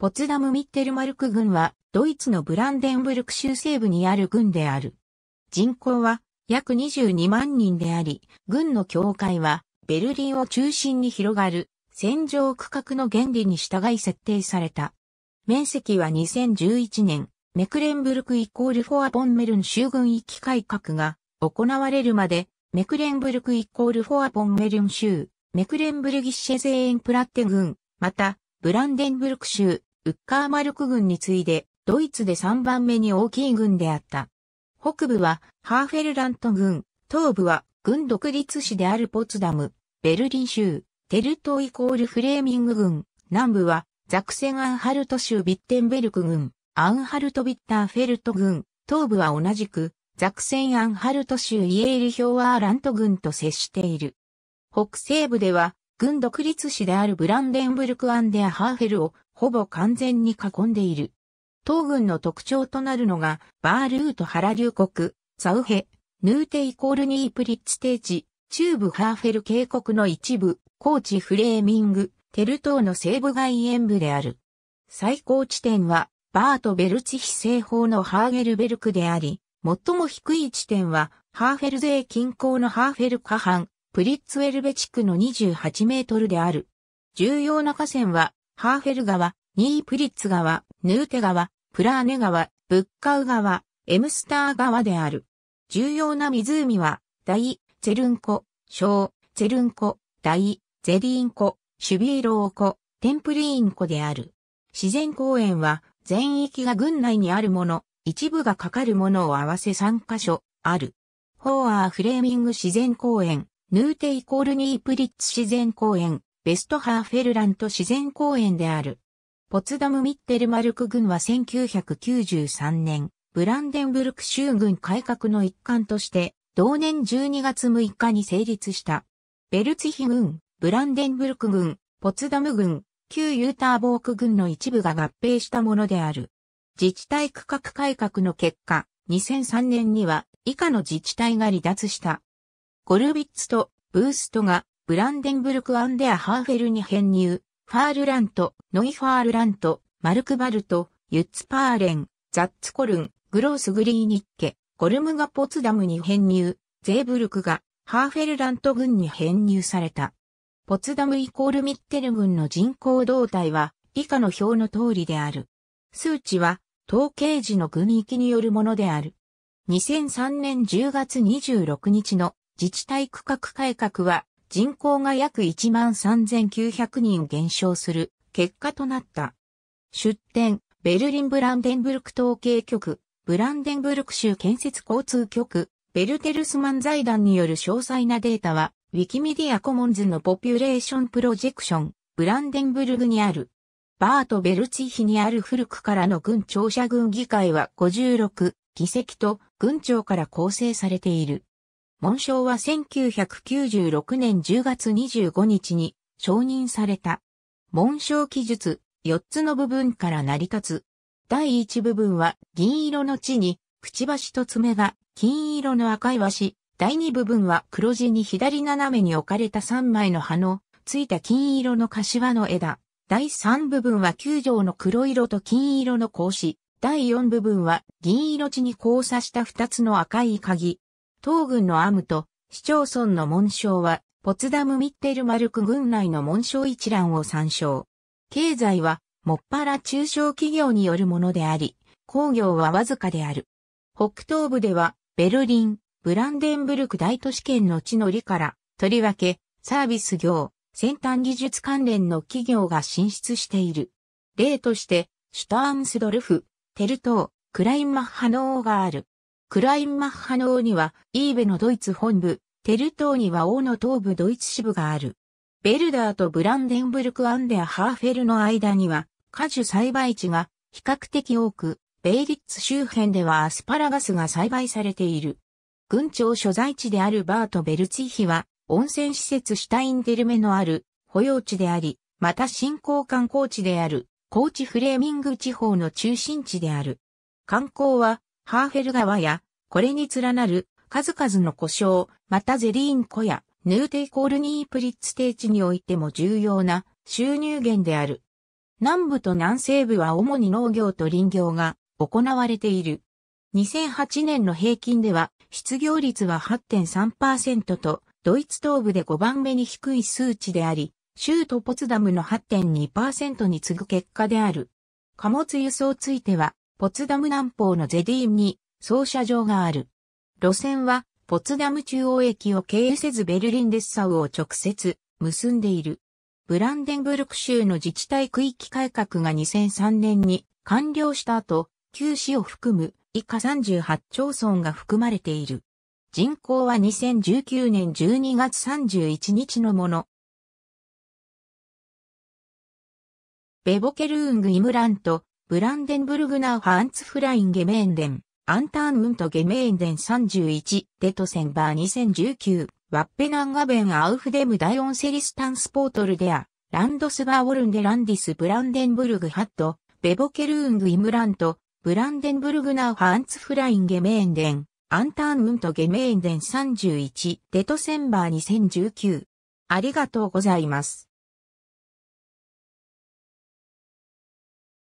ポツダム・ミッテルマルク軍は、ドイツのブランデンブルク州西部にある軍である。人口は約22万人であり、軍の境界はベルリンを中心に広がる戦場区画の原理に従い設定された。面積は2011年、メクレンブルクイコールフォアボンメルン州軍域改革が行われるまで、メクレンブルクイコールフォアボンメルン州、メクレンブルギッシェゼーンプラッテ軍、また、ブランデンブルク州、ウッカーマルク軍に次いで、ドイツで3番目に大きい軍であった。北部はハーフェルラント軍、東部は軍独立市であるポツダム、ベルリン州、テルトイコールフレーミング軍、南部はザクセンアンハルト州ビッテンベルク軍、アンハルトビッターフェルト軍、東部は同じくザクセンアンハルト州イエールヒョーアーラント軍と接している。北西部では軍独立市であるブランデンブルクアンデアハーフェルをほぼ完全に囲んでいる。東軍の特徴となるのが、バールート原流国、サウヘ、ヌーテイコールニープリッツ低地、中部ハーフェル渓谷の一部、高地フレーミング、テル島の西部外縁部である。最高地点は、バート・ベルツヒ西方のハーゲルベルクであり、最も低い地点は、ハーフェル税近郊のハーフェルカハン、プリッツウェルベ地区の28メートルである。重要な河川は、ハーフェル川、ニープリッツ川、ヌーテ川、プラーネ川、ブッカウ川、エムスター川である。重要な湖は、大、ゼルンコ、小、ゼルンコ、大、ゼリーンコ、シュビーローコ、テンプリーンコである。自然公園は、全域が郡内にあるもの、一部がかかるものを合わせ3カ所、ある。ホーアーフレーミング自然公園、ヌーテイコールニープリッツ自然公園、ベストハーフェルラント自然公園である。ポツダム・ミッテルマルク郡は1993年、ブランデンブルク州郡改革の一環として、同年12月6日に成立した。ベルツヒ郡、ブランデンブルク郡、ポツダム郡、旧ユーターボーク郡の一部が合併したものである。自治体区画改革の結果、2003年には以下の自治体が離脱した。ゴルビッツとブーストがブランデンブルク・アンデア・ハーフェルに編入、ファールラント、ノイファールラント、マルクバルト、ユッツパーレン、ザッツコルン、グロースグリーニッケ、ゴルムがポツダムに編入、ゼーブルクがハーフェルラント軍に編入された。ポツダムイコールミッテル軍の人口動態は以下の表の通りである。数値は統計時の軍域によるものである。2003年10月26日の自治体区画改革は人口が約1万3900人減少する結果となった。出展、ベルリンブランデンブルク統計局、ブランデンブルク州建設交通局、ベルテルスマン財団による詳細なデータは、ウィキメディアコモンズのポピュレーションプロジェクション、ブランデンブルグにある。バート・ベルツィヒにある古くからの軍庁舎軍議会は56議席と軍庁から構成されている。紋章は1996年10月25日に承認された。紋章記述4つの部分から成り立つ。第1部分は銀色の地に、くちばしと爪が金色の赤い和紙。第2部分は黒地に左斜めに置かれた3枚の葉のついた金色の柏の枝。第3部分は9条の黒色と金色の格子。第4部分は銀色地に交差した2つの赤い鍵。東軍のアムと市町村の紋章は、ポツダム・ミッテルマルク軍内の紋章一覧を参照。経済は、もっぱら中小企業によるものであり、工業はわずかである。北東部では、ベルリン、ブランデンブルク大都市圏の地の利から、とりわけ、サービス業、先端技術関連の企業が進出している。例として、シュターンスドルフ、テルトー、クラインマッハノーがある。クラインマッハの王には、イーベのドイツ本部、テルトーには王の東部ドイツ支部がある。ベルダーとブランデンブルクアンデアハーフェルの間には、果樹栽培地が比較的多く、ベイリッツ周辺ではアスパラガスが栽培されている。郡庁所在地であるバート・ベルツィヒは、温泉施設シュタインデルメのある保養地であり、また新興観光地である、高知フレーミング地方の中心地である。観光はハーフェル川や、これに連なる数々の故障、またゼリーン湖や、ヌーテイコールニープリッツ低地においても重要な収入源である。南部と南西部は主に農業と林業が行われている。2008年の平均では失業率は8.3%とドイツ東部で5番目に低い数値であり、州都ポツダムの8.2%に次ぐ結果である。貨物輸送ついてはポツダム南方のゼディーンに操車場がある。路線は、ポツダム中央駅を経由せずベルリン・デッサウを直接結んでいる。ブランデンブルク州の自治体区域改革が2003年に完了した後、旧市を含む以下38町村が含まれている。人口は2019年12月31日のもの。ベボケルーング・イムラント、ブランデンブルグナーハンツフラインゲメーンデン、アンターンウントゲメーンデン31、デトセンバー2019、ワッペナンガベンアウフデムダイオンセリスタンスポートルデア、ランドスバーオルンデランディスブランデンブルグハット、ベボケルーングイムラント、ブランデンブルグナーハンツフラインゲメーンデン、アンターンウントゲメーンデン31、デトセンバー2019。ありがとうございます。